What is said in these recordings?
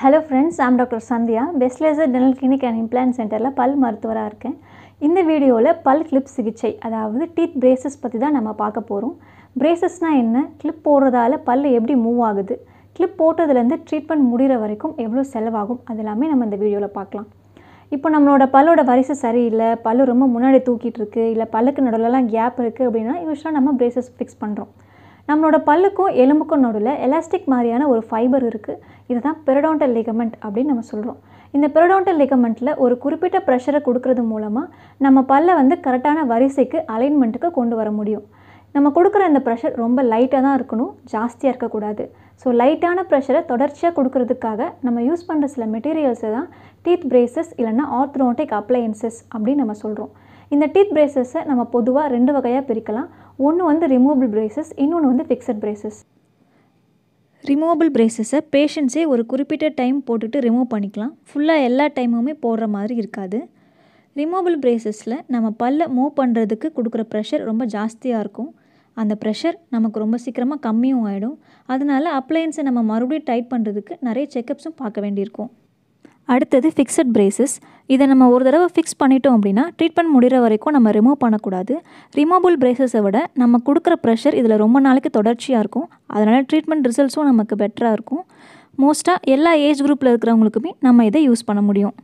hello friends I'm doctor Sandhiya best laser dental clinic and implant சென்டரில் பல் மருத்துவராக இருக்கேன் இந்த வீடியோவில் பல் கிளிப் சிகிச்சை அதாவது டீத் பிரேசஸ் பற்றி தான் நம்ம பார்க்க போகிறோம் பிரேசஸ்னால் என்ன கிளிப் போடுறதால பல் எப்படி மூவ் ஆகுது கிளிப் போட்டதுலேருந்து ட்ரீட்மெண்ட் முடிகிற வரைக்கும் எவ்வளோ செலவாகும் அது எல்லாமே நம்ம இந்த வீடியோவில் பார்க்கலாம் இப்போ நம்மளோட பல்லோட வரிசை சரியில்லை பல்லு ரொம்ப முன்னாடி தூக்கிட்டு இருக்குது இல்லை பல்லுக்கு நடுவில்லாம் கேப் இருக்குது அப்படின்னா யூஸ்வலாக நம்ம பிரேசஸ் ஃபிக்ஸ் பண்ணுறோம் நம்மளோட பல்லுக்கும் எலும்புக்கும் நடுவில் எலாஸ்டிக் மாதிரியான ஒரு ஃபைபர் இருக்குது இதுதான் பெரடோண்டல் லிகமெண்ட் அப்படின்னு நம்ம சொல்கிறோம் இந்த பெரடாண்டல் லிகமெண்ட்டில் ஒரு குறிப்பிட்ட ப்ரெஷரை கொடுக்கறது மூலமாக நம்ம பல்லை வந்து கரெக்டான வரிசைக்கு அலைன்மெண்ட்டுக்கு கொண்டு வர முடியும் நம்ம கொடுக்குற இந்த ப்ரெஷர் ரொம்ப லைட்டாக தான் இருக்கணும் ஜாஸ்தியாக இருக்கக்கூடாது ஸோ லைட்டான ப்ரெஷரை தொடர்ச்சியாக கொடுக்கறதுக்காக நம்ம யூஸ் பண்ணுற சில மெட்டீரியல்ஸை தான் டீத் பிரேசஸ் இல்லைன்னா ஆர்த்ரோன்டிக் அப்ளையன்சஸ் அப்படின்னு நம்ம சொல்கிறோம் இந்த டீத் பிரேசஸை நம்ம பொதுவாக ரெண்டு வகையாக பிரிக்கலாம் ஒன்று வந்து ரிமூவபிள் பிரேசஸ் இன்னொன்று வந்து ஃபிக்ஸட் பிரேசஸ் ரிமூவபிள் பிரேசஸை பேஷண்ட்ஸே ஒரு குறிப்பிட்ட டைம் போட்டுட்டு ரிமூவ் பண்ணிக்கலாம் ஃபுல்லாக எல்லா டைமுமே போடுற மாதிரி இருக்காது ரிமூவபிள் பிரேசஸில் நம்ம பல்ல மூவ் பண்ணுறதுக்கு கொடுக்குற ப்ரெஷர் ரொம்ப ஜாஸ்தியாக இருக்கும் அந்த ப்ரெஷர் நமக்கு ரொம்ப சீக்கிரமாக கம்மியும் ஆகிடும் அதனால் அப்ளையன்ஸை நம்ம மறுபடியும் டைட் பண்ணுறதுக்கு நிறைய செக்கப்ஸும் பார்க்க வேண்டியிருக்கும் அடுத்தது ஃபிக்ஸட் பிரேசஸ் இதை நம்ம ஒரு தடவை ஃபிக்ஸ் பண்ணிட்டோம் அப்படின்னா ட்ரீட்மெண்ட் முடிகிற வரைக்கும் நம்ம ரிமூவ் பண்ணக்கூடாது ரிமூவபிள் பிரேசஸை விட நம்ம கொடுக்குற ப்ரெஷர் இதில் ரொம்ப நாளைக்கு தொடர்ச்சியாக இருக்கும் அதனால் ட்ரீட்மெண்ட் ரிசல்ட்ஸும் நமக்கு பெட்டராக இருக்கும் மோஸ்ட்டாக எல்லா ஏஜ் குரூப்பில் இருக்கிறவங்களுக்குமே நம்ம இதை யூஸ் பண்ண முடியும்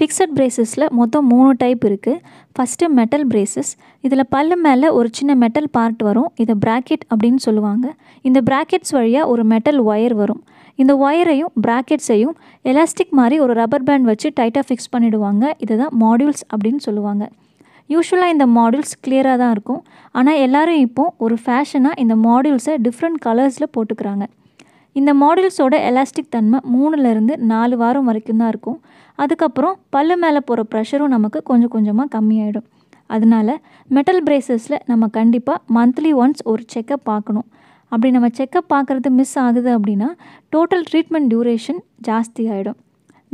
ஃபிக்ஸட் பிரேசஸில் மொத்தம் மூணு டைப் இருக்குது ஃபஸ்ட்டு மெட்டல் பிரேசஸ் இதில் பல்லு மேலே ஒரு சின்ன மெட்டல் பார்ட் வரும் இதை ப்ராக்கெட் அப்படின்னு சொல்லுவாங்க இந்த ப்ராக்கெட்ஸ் வழியாக ஒரு மெட்டல் ஒயர் வரும் இந்த ஒயரையும் ப்ராக்கெட்ஸையும் எலாஸ்டிக் மாதிரி ஒரு ரப்பர் பேண்ட் வச்சு டைட்டாக ஃபிக்ஸ் பண்ணிவிடுவாங்க இதுதான் மாடியூல்ஸ் அப்படின்னு சொல்லுவாங்க யூஸ்வலாக இந்த மாடியூல்ஸ் கிளியராக தான் இருக்கும் ஆனால் எல்லோரும் இப்போது ஒரு ஃபேஷனாக இந்த மாடியூல்ஸை டிஃப்ரெண்ட் கலர்ஸில் போட்டுக்கிறாங்க இந்த மாடியூல்ஸோட எலாஸ்டிக் தன்மை மூணுலேருந்து நாலு வாரம் வரைக்கும் தான் இருக்கும் அதுக்கப்புறம் பல்லு மேலே போகிற ப்ரெஷரும் நமக்கு கொஞ்சம் கொஞ்சமாக கம்மியாயிடும் அதனால மெட்டல் பிரேசஸில் நம்ம கண்டிப்பாக மந்த்லி ஒன்ஸ் ஒரு செக்கப் பார்க்கணும் அப்படி நம்ம செக்கப் பார்க்குறது மிஸ் ஆகுது அப்படின்னா டோட்டல் ட்ரீட்மெண்ட் டியூரேஷன் ஜாஸ்தி ஆகிடும்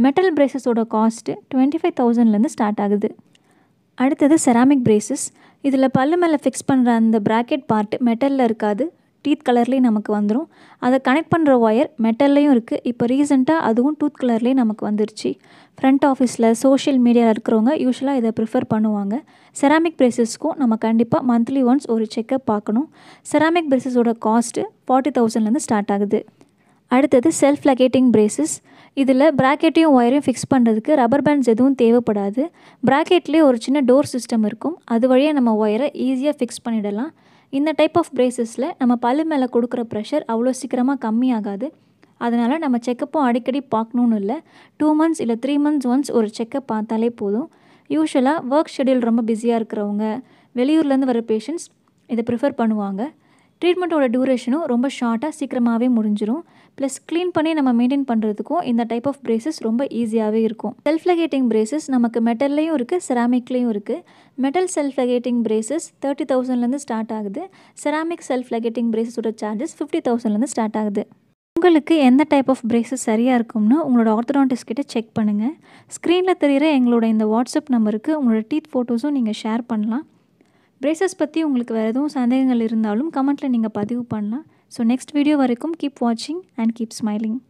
மெட்டல் பிரேசஸோட காஸ்ட்டு டுவெண்ட்டி ஃபைவ் தௌசண்ட்லேருந்து ஸ்டார்ட் ஆகுது அடுத்தது செராமிக் பிரேசஸ் இதில் பல்லு மேலே ஃபிக்ஸ் பண்ணுற அந்த ப்ராக்கெட் பார்ட்டு மெட்டலில் இருக்காது டீத் கலர்லேயும் நமக்கு வந்துடும் அதை கனெக்ட் பண்ணுற ஒயர் மெட்டல்லையும் இருக்குது இப்போ ரீசெண்டாக அதுவும் டூத் கலர்லேயும் நமக்கு வந்துருச்சு ஃப்ரண்ட் ஆஃபீஸில் சோஷியல் மீடியாவில் இருக்கிறவங்க யூஸ்வலாக இதை ப்ரிஃபர் பண்ணுவாங்க செராமிக் பிரேசஸ்க்கும் நம்ம கண்டிப்பாக மந்த்லி ஒன்ஸ் ஒரு செக்கப் பார்க்கணும் செராமிக் பிரேசஸோட காஸ்ட்டு ஃபார்ட்டி தௌசண்ட்லேருந்து ஸ்டார்ட் ஆகுது அடுத்தது செல்ஃப் லக்கேட்டிங் பிரேசஸ் இதில் ப்ராக்கெட்டையும் ஒயரையும் ஃபிக்ஸ் பண்ணுறதுக்கு ரப்பர் பேண்ட்ஸ் எதுவும் தேவைப்படாது ப்ராக்கெட்லேயே ஒரு சின்ன டோர் சிஸ்டம் இருக்கும் அது வழியாக நம்ம ஒயரை ஈஸியாக ஃபிக்ஸ் பண்ணிடலாம் இந்த டைப் ஆஃப் பிரேசஸில் நம்ம பல் மேலே கொடுக்குற ப்ரெஷர் அவ்வளோ சீக்கிரமாக கம்மியாகாது அதனால் நம்ம செக்கப்பும் அடிக்கடி பார்க்கணுன்னு இல்லை டூ மந்த்ஸ் இல்லை த்ரீ மந்த்ஸ் ஒன்ஸ் ஒரு செக்கப் பார்த்தாலே போதும் யூஸ்வலாக ஒர்க் ஷெடியூல் ரொம்ப பிஸியாக இருக்கிறவங்க வெளியூர்லேருந்து வர பேஷண்ட்ஸ் இதை ப்ரிஃபர் பண்ணுவாங்க ட்ரீட்மெண்ட்டோட டியூரேஷனும் ரொம்ப ஷார்ட்டாக சீக்கிரமாகவே முடிஞ்சிடும் ப்ளஸ் க்ளீன் பண்ணி நம்ம மெயின்டைன் பண்ணுறதுக்கும் இந்த டைப் ஆஃப் பிரேசஸ் ரொம்ப ஈஸியாகவே இருக்கும் செல்ஃப் லகேட்டிங் பிரேசஸ் நமக்கு மெட்டல்லையும் இருக்குது செராமிக்லேயும் இருக்குது metal self ligating braces thirty தௌசண்ட்லேருந்து ஸ்டார்ட் ஆகுது செராமிக் செல்ஃப் லகேட்டிங் பிரேசஸோட சார்ஜஸ் ஃபிஃப்டி தௌசண்ட்லேருந்து ஸ்டார்ட் ஆகுது உங்களுக்கு எந்த டைப் ஆஃப் பிரேசஸ் சரியாக இருக்கும்னு உங்களோட ஆர்த்தடான்டிஸ்ட் கிட்டே செக் பண்ணுங்கள் ஸ்க்ரீனில் தெரிகிற எங்களோட இந்த வாட்ஸ்அப் நம்பருக்கு உங்களோட டீத் ஃபோட்டோஸும் நீங்கள் ஷேர் பண்ணலாம் பிரேசஸ் பற்றி உங்களுக்கு வேறு எதுவும் சந்தேகங்கள் இருந்தாலும் கமெண்ட்டில் நீங்கள் பதிவு பண்ணலாம் ஸோ நெக்ஸ்ட் வீடியோ வரைக்கும் கீப் வாட்சிங் அண்ட் கீப் ஸ்மைலிங்